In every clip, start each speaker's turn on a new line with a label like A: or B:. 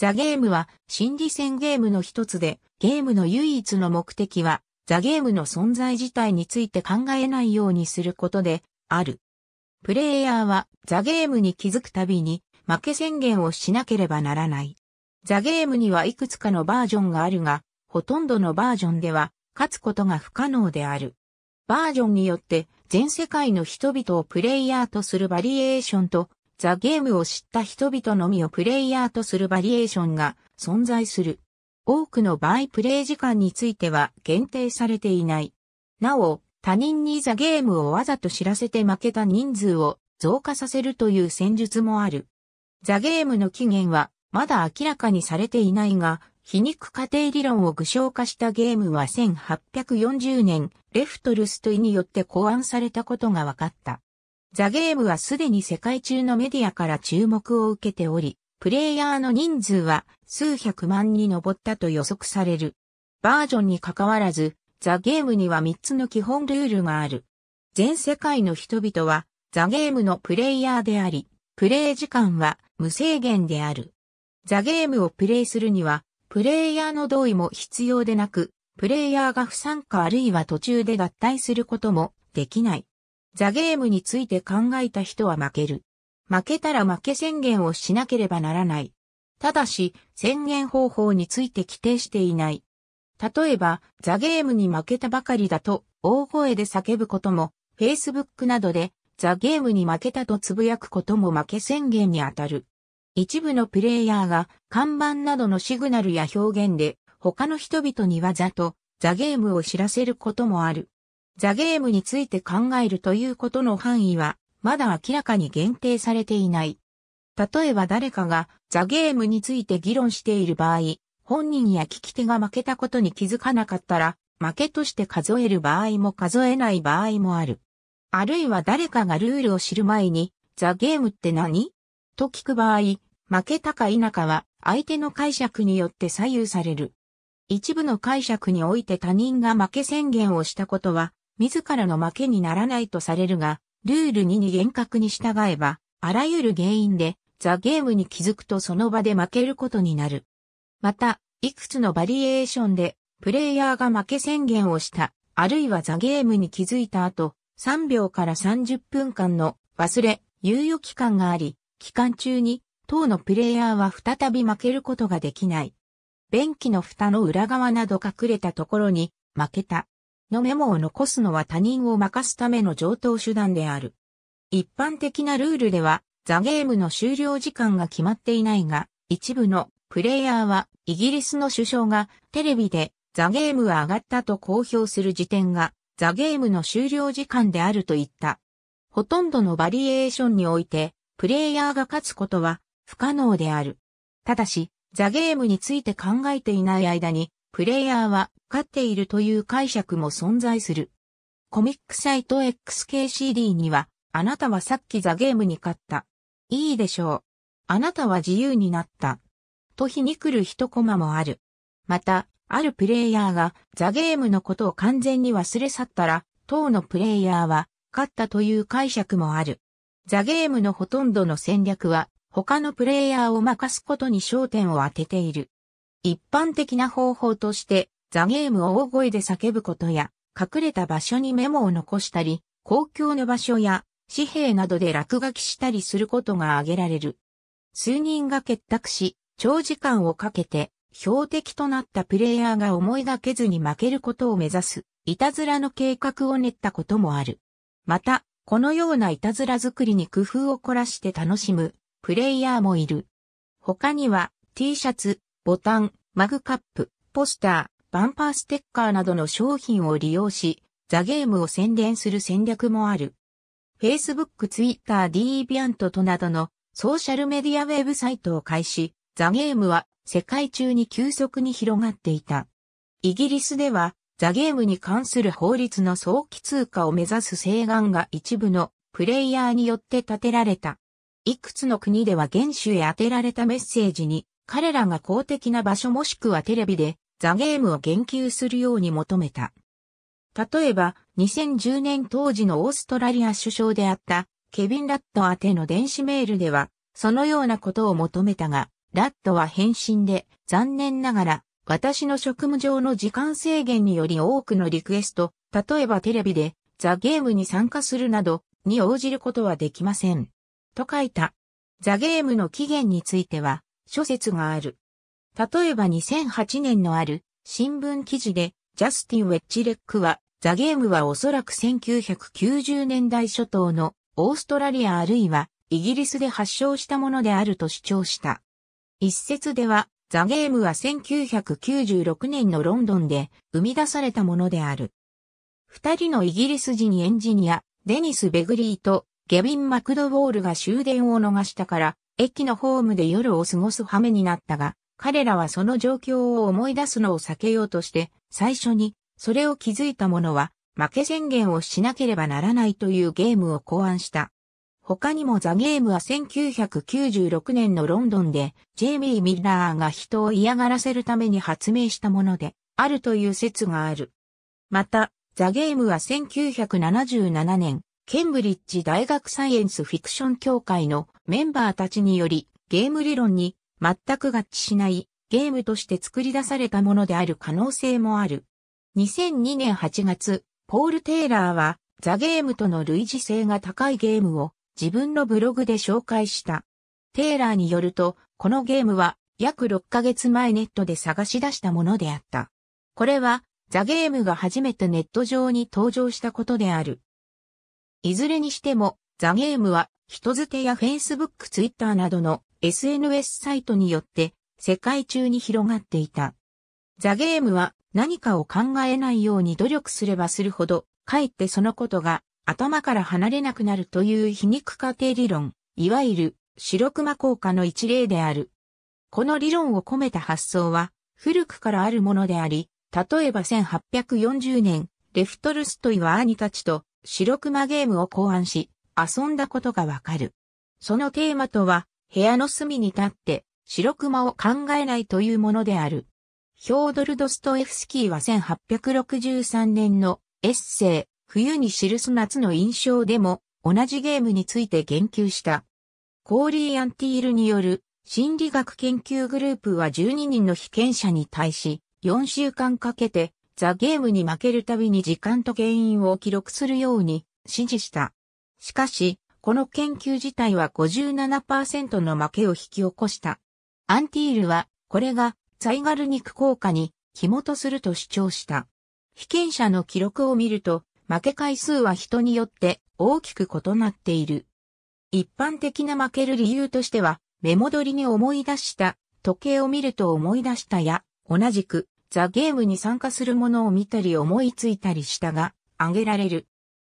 A: ザ・ゲームは心理戦ゲームの一つで、ゲームの唯一の目的は、ザ・ゲームの存在自体について考えないようにすることで、ある。プレイヤーは、ザ・ゲームに気づくたびに、負け宣言をしなければならない。ザ・ゲームにはいくつかのバージョンがあるが、ほとんどのバージョンでは、勝つことが不可能である。バージョンによって、全世界の人々をプレイヤーとするバリエーションと、ザ・ゲームを知った人々のみをプレイヤーとするバリエーションが存在する。多くの場合プレイ時間については限定されていない。なお、他人にザ・ゲームをわざと知らせて負けた人数を増加させるという戦術もある。ザ・ゲームの起源はまだ明らかにされていないが、皮肉過程理論を具象化したゲームは1840年、レフトルストイによって考案されたことが分かった。ザ・ゲームはすでに世界中のメディアから注目を受けており、プレイヤーの人数は数百万に上ったと予測される。バージョンに関わらず、ザ・ゲームには3つの基本ルールがある。全世界の人々はザ・ゲームのプレイヤーであり、プレイ時間は無制限である。ザ・ゲームをプレイするには、プレイヤーの同意も必要でなく、プレイヤーが不参加あるいは途中で脱退することもできない。ザゲームについて考えた人は負ける。負けたら負け宣言をしなければならない。ただし、宣言方法について規定していない。例えば、ザゲームに負けたばかりだと、大声で叫ぶことも、Facebook などで、ザゲームに負けたとつぶやくことも負け宣言にあたる。一部のプレイヤーが、看板などのシグナルや表現で、他の人々にわざと、ザゲームを知らせることもある。ザゲームについて考えるということの範囲は、まだ明らかに限定されていない。例えば誰かがザゲームについて議論している場合、本人や聞き手が負けたことに気づかなかったら、負けとして数える場合も数えない場合もある。あるいは誰かがルールを知る前に、ザゲームって何と聞く場合、負けたか否かは相手の解釈によって左右される。一部の解釈において他人が負け宣言をしたことは自らの負けにならないとされるが、ルール2に厳格に従えば、あらゆる原因で、ザ・ゲームに気づくとその場で負けることになる。また、いくつのバリエーションで、プレイヤーが負け宣言をした、あるいはザ・ゲームに気づいた後、3秒から30分間の忘れ、猶予期間があり、期間中に、当のプレイヤーは再び負けることができない。便器の蓋の裏側など隠れたところに、負けた。のメモを残すのは他人を任すための上等手段である。一般的なルールでは、ザゲームの終了時間が決まっていないが、一部のプレイヤーはイギリスの首相がテレビでザゲームは上がったと公表する時点がザゲームの終了時間であると言った。ほとんどのバリエーションにおいて、プレイヤーが勝つことは不可能である。ただし、ザゲームについて考えていない間に、プレイヤーは勝っているという解釈も存在する。コミックサイト XKCD には、あなたはさっきザゲームに勝った。いいでしょう。あなたは自由になった。と皮肉る一コマもある。また、あるプレイヤーがザゲームのことを完全に忘れ去ったら、当のプレイヤーは勝ったという解釈もある。ザゲームのほとんどの戦略は他のプレイヤーを任すことに焦点を当てている。一般的な方法として、ザゲームを大声で叫ぶことや、隠れた場所にメモを残したり、公共の場所や紙幣などで落書きしたりすることが挙げられる。数人が結託し、長時間をかけて、標的となったプレイヤーが思いがけずに負けることを目指す、いたずらの計画を練ったこともある。また、このようないたずら作りに工夫を凝らして楽しむ、プレイヤーもいる。他には、T シャツ、ボタン、マグカップ、ポスター、バンパーステッカーなどの商品を利用し、ザゲームを宣伝する戦略もある。Facebook、Twitter、Deviant となどのソーシャルメディアウェブサイトを開始、ザゲームは世界中に急速に広がっていた。イギリスでは、ザゲームに関する法律の早期通過を目指す請願が一部のプレイヤーによって立てられた。いくつの国では原種へ当てられたメッセージに彼らが公的な場所もしくはテレビでザゲームを言及するように求めた。例えば、2010年当時のオーストラリア首相であったケビン・ラット宛ての電子メールでは、そのようなことを求めたが、ラットは返信で、残念ながら、私の職務上の時間制限により多くのリクエスト、例えばテレビで、ザ・ゲームに参加するなど、に応じることはできません。と書いた。ザ・ゲームの期限については、諸説がある。例えば2008年のある新聞記事で、ジャスティン・ウェッジレックは、ザ・ゲームはおそらく1990年代初頭のオーストラリアあるいはイギリスで発祥したものであると主張した。一説では、ザ・ゲームは1996年のロンドンで生み出されたものである。二人のイギリス人エンジニア、デニス・ベグリーとゲビン・マクドウォールが終電を逃したから、駅のホームで夜を過ごす羽目になったが、彼らはその状況を思い出すのを避けようとして、最初に、それを気づいた者は、負け宣言をしなければならないというゲームを考案した。他にもザ・ゲームは1996年のロンドンで、ジェイミー・ミラーが人を嫌がらせるために発明したもので、あるという説がある。また、ザ・ゲームは1977年、ケンブリッジ大学サイエンスフィクション協会のメンバーたちにより、ゲーム理論に全く合致しないゲームとして作り出されたものである可能性もある。2002年8月、ポール・テイラーはザ・ゲームとの類似性が高いゲームを自分のブログで紹介した。テイラーによると、このゲームは約6ヶ月前ネットで探し出したものであった。これはザ・ゲームが初めてネット上に登場したことである。いずれにしても、ザゲームは人付てや Facebook、Twitter などの SNS サイトによって世界中に広がっていた。ザゲームは何かを考えないように努力すればするほど、かえってそのことが頭から離れなくなるという皮肉過程理論、いわゆる白熊効果の一例である。この理論を込めた発想は古くからあるものであり、例えば1840年、レフトルストイは兄たちと白熊ゲームを考案し、遊んだことがわかる。そのテーマとは、部屋の隅に立って、白熊を考えないというものである。ヒョードル・ドストエフスキーは1863年のエッセイ、冬に記す夏の印象でも、同じゲームについて言及した。コーリー・アンティールによる心理学研究グループは12人の被験者に対し、4週間かけてザ・ゲームに負けるたびに時間と原因を記録するように指示した。しかし、この研究自体は57%の負けを引き起こした。アンティールは、これがザイガルニク効果に紐とすると主張した。被験者の記録を見ると、負け回数は人によって大きく異なっている。一般的な負ける理由としては、目戻りに思い出した、時計を見ると思い出したや、同じくザ・ゲームに参加するものを見たり思いついたりしたが、挙げられる。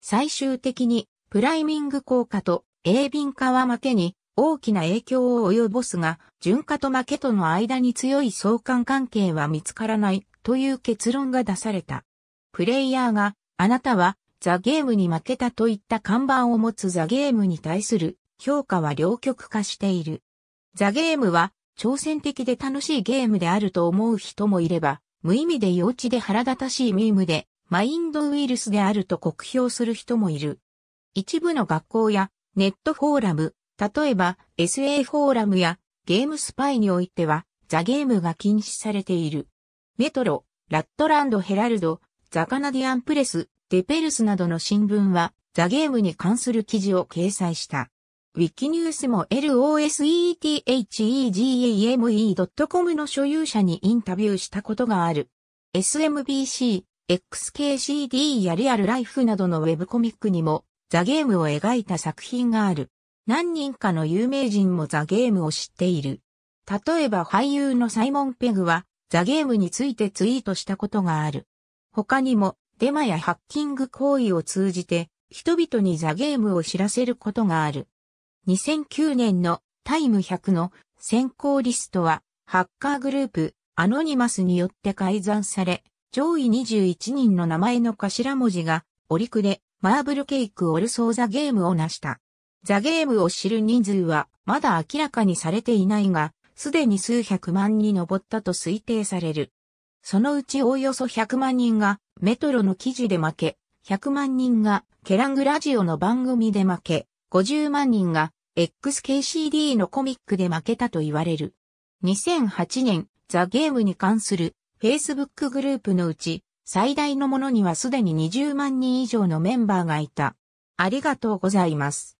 A: 最終的に、プライミング効果と鋭敏化は負けに大きな影響を及ぼすが、順化と負けとの間に強い相関関係は見つからないという結論が出された。プレイヤーが、あなたはザ・ゲームに負けたといった看板を持つザ・ゲームに対する評価は両極化している。ザ・ゲームは挑戦的で楽しいゲームであると思う人もいれば、無意味で幼稚で腹立たしいミームで、マインドウイルスであると酷評する人もいる。一部の学校やネットフォーラム、例えば SA フォーラムやゲームスパイにおいては、ザゲームが禁止されている。メトロ、ラットランドヘラルド、ザカナディアンプレス、デペルスなどの新聞は、ザゲームに関する記事を掲載した。ウィキニュースも losethegame.com の所有者にインタビューしたことがある。SMBC、XKCD やリアルライフなどのウェブコミックにもザ・ゲームを描いた作品がある。何人かの有名人もザ・ゲームを知っている。例えば俳優のサイモン・ペグはザ・ゲームについてツイートしたことがある。他にもデマやハッキング行為を通じて人々にザ・ゲームを知らせることがある。2009年のタイム100の先行リストは、ハッカーグループ、アノニマスによって改ざんされ、上位21人の名前の頭文字が、オリクで、マーブルケイクオルソーザゲームを成した。ザゲームを知る人数は、まだ明らかにされていないが、すでに数百万に上ったと推定される。そのうちおおよそ100万人がメトロの記事で負け、100万人がケラングラジオの番組で負け、50万人が XKCD のコミックで負けたと言われる。2008年、ザ・ゲームに関する Facebook グループのうち、最大のものにはすでに20万人以上のメンバーがいた。ありがとうございます。